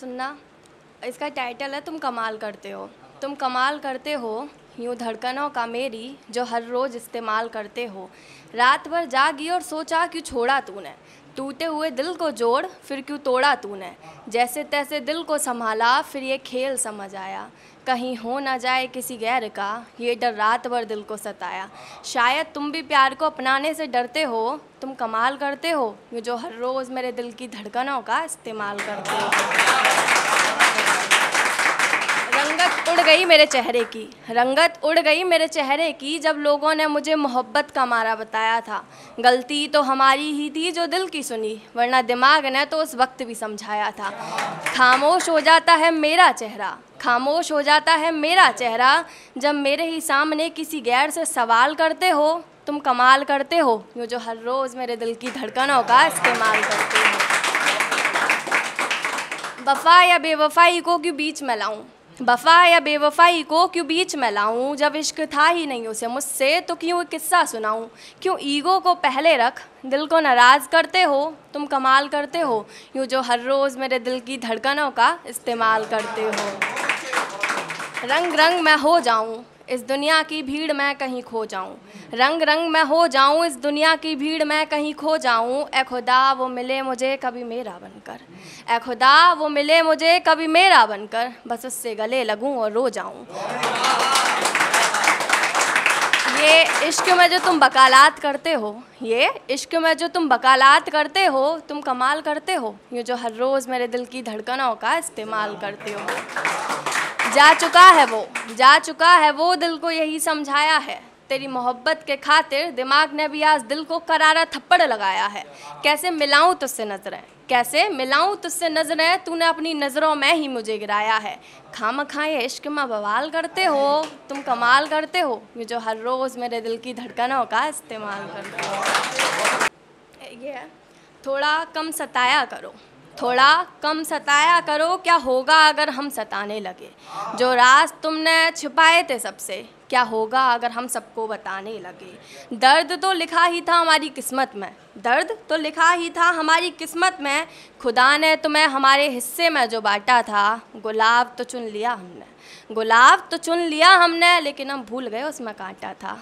सुनना इसका टाइटल है तुम कमाल करते हो तुम कमाल करते हो यूँ धड़कनों का मेरी जो हर रोज़ इस्तेमाल करते हो रात भर जागी और सोचा क्यों छोड़ा तूने टूटे हुए दिल को जोड़ फिर क्यों तोड़ा तूने जैसे तैसे दिल को संभाला फिर ये खेल समझ आया कहीं हो ना जाए किसी गैर का ये डर रात भर दिल को सताया शायद तुम भी प्यार को अपनाने से डरते हो तुम कमाल करते हो जो हर रोज़ मेरे दिल की धड़कनों का इस्तेमाल करते हो गई मेरे चेहरे की रंगत उड़ गई मेरे चेहरे की जब लोगों ने मुझे मोहब्बत का मारा बताया था गलती तो हमारी ही थी जो दिल की सुनी वरना दिमाग ने तो उस वक्त भी समझाया था खामोश हो जाता है मेरा चेहरा खामोश हो जाता है मेरा चेहरा जब मेरे ही सामने किसी गैर से सवाल करते हो तुम कमाल करते हो यूँ जो हर रोज़ मेरे दिल की धड़कनों का इस्तेमाल करते हो वफा या बेवफाई को क्यों बीच में लाऊं वफा या बेवफाई को क्यों बीच में लाऊं जब इश्क था ही नहीं उसे मुझसे तो क्यों किस्सा सुनाऊं क्यों ईगो को पहले रख दिल को नाराज़ करते हो तुम कमाल करते हो यूँ जो हर रोज़ मेरे दिल की धड़कनों का इस्तेमाल करते हो रंग रंग मैं हो जाऊं इस दुनिया की भीड़ मैं कहीं खो जाऊं रंग रंग मैं हो जाऊं इस दुनिया की भीड़ मैं कहीं खो जाऊं ए खुदा वो मिले मुझे कभी मेरा बनकर ए खुदा वो मिले मुझे कभी मेरा बनकर बस उससे गले लगूं और रो जाऊं ये इश्क में जो तुम बकालात करते हो ये इश्क में जो तुम बकालात करते हो तुम कमाल करते हो ये जो हर रोज़ मेरे दिल की धड़कनों का इस्तेमाल करते हो जा चुका है वो जा चुका है वो दिल को यही समझाया है तेरी मोहब्बत के खातिर दिमाग ने भी आज दिल को करारा थप्पड़ लगाया है कैसे मिलाऊं तुझसे नजरें कैसे मिलाऊं तुझसे नजरें तूने अपनी नज़रों में ही मुझे गिराया है खाम खाए इश्क में बवाल करते हो तुम कमाल करते हो ये जो हर रोज़ मेरे दिल की धड़कनों का इस्तेमाल करते हो ये थोड़ा कम सताया करो थोड़ा कम सताया करो क्या होगा अगर हम सताने लगे जो राज तुमने छुपाए थे सबसे क्या होगा अगर हम सबको बताने लगे दर्द तो लिखा ही था हमारी किस्मत में दर्द तो लिखा ही था हमारी किस्मत में खुदा ने तुम्हें हमारे हिस्से में जो बांटा था गुलाब तो चुन लिया हमने गुलाब तो चुन लिया हमने लेकिन हम भूल गए उसमें कांटा था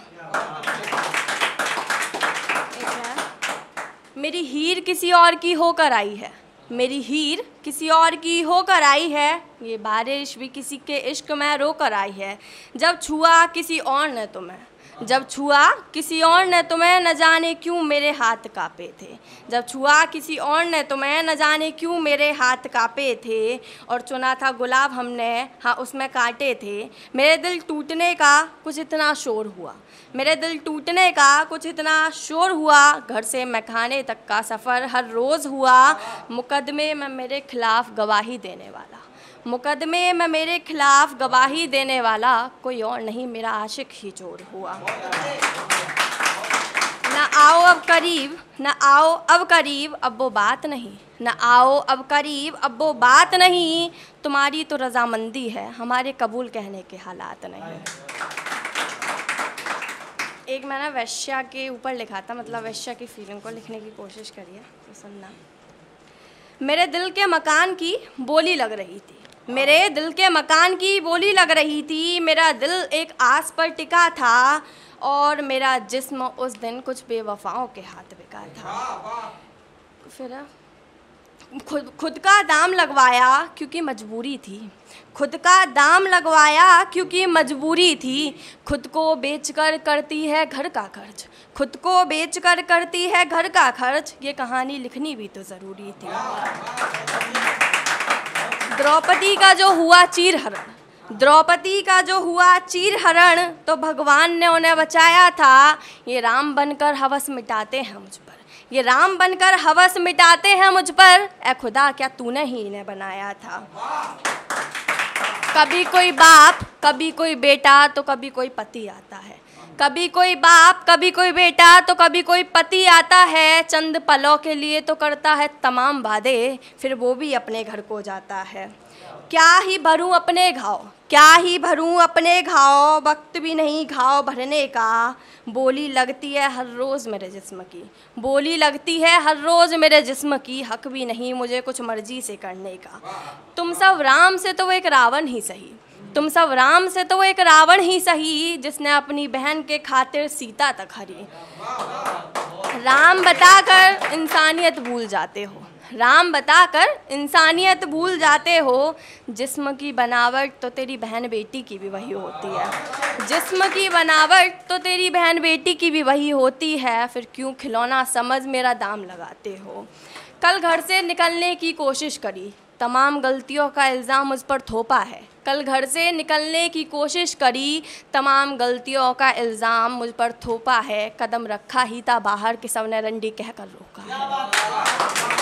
मेरी हीर किसी और की होकर आई है मेरी हीर किसी और की होकर आई है ये बारिश भी किसी के इश्क में रोकर आई है जब छुआ किसी और ने तुम्हें जब छुआ किसी और ने तुम्हें तो न जाने क्यों मेरे हाथ कापे थे जब छुआ किसी और ने तुम्हें तो न जाने क्यों मेरे हाथ कापे थे और चुना था गुलाब हमने हाँ उसमें काटे थे मेरे दिल टूटने का कुछ इतना शोर हुआ मेरे दिल टूटने का कुछ इतना शोर हुआ घर से मखाने तक का सफ़र हर रोज़ हुआ मुकदमे में मेरे खिलाफ़ गवाही देने वाला मुकदमे में मेरे खिलाफ गवाही देने वाला कोई और नहीं मेरा आशिक ही चोर हुआ ना आओ अब करीब ना आओ अब करीब अब वो बात नहीं ना आओ अब करीब अब वो बात नहीं तुम्हारी तो रजामंदी है हमारे कबूल कहने के हालात नहीं एक मैंने वैश्या के ऊपर लिखा था मतलब वैश्या की फीलिंग को लिखने की कोशिश करिए तो सुनना मेरे दिल के मकान की बोली लग रही थी मेरे दिल के मकान की बोली लग रही थी मेरा दिल एक आस पर टिका था और मेरा जिस्म उस दिन कुछ बेवफाओं के हाथ बिका था फिर खुद खुद का दाम लगवाया क्योंकि मजबूरी थी खुद का दाम लगवाया क्योंकि मजबूरी थी खुद को बेचकर करती है घर का खर्च खुद को बेचकर करती है घर का खर्च ये कहानी लिखनी भी तो ज़रूरी थी द्रौपदी का जो हुआ चीर हरण द्रौपदी का जो हुआ चीर हरण तो भगवान ने उन्हें बचाया था ये राम बनकर हवस मिटाते हैं मुझ पर ये राम बनकर हवस मिटाते हैं मुझ पर ए खुदा क्या तूने ही इन्हें बनाया था कभी कोई बाप कभी कोई बेटा तो कभी कोई पति आता है कभी कोई बाप कभी कोई बेटा तो कभी कोई पति आता है चंद पलों के लिए तो करता है तमाम वादे फिर वो भी अपने घर को जाता है क्या ही भरूं अपने घाव क्या ही भरूं अपने घाव वक्त भी नहीं घाव भरने का बोली लगती है हर रोज़ मेरे जिस्म की बोली लगती है हर रोज़ मेरे जिस्म की हक भी नहीं मुझे कुछ मर्जी से करने का तुम सब राम से तो एक रावण ही सही तुम सब राम से तो वो एक रावण ही सही जिसने अपनी बहन के खातिर सीता तक हरी राम बताकर इंसानियत भूल जाते हो राम बताकर इंसानियत भूल जाते हो जिस्म की बनावट तो तेरी बहन बेटी की भी वही होती है जिस्म की बनावट तो तेरी बहन बेटी की भी वही होती है फिर क्यों खिलौना समझ मेरा दाम लगाते हो कल घर से निकलने की कोशिश करी तमाम गलतियों का इल्ज़ाम मुझ पर थोपा है कल घर से निकलने की कोशिश करी तमाम गलतियों का इल्ज़ाम मुझ पर थोपा है कदम रखा ही था बाहर के सब ने रंडी कह कर रोका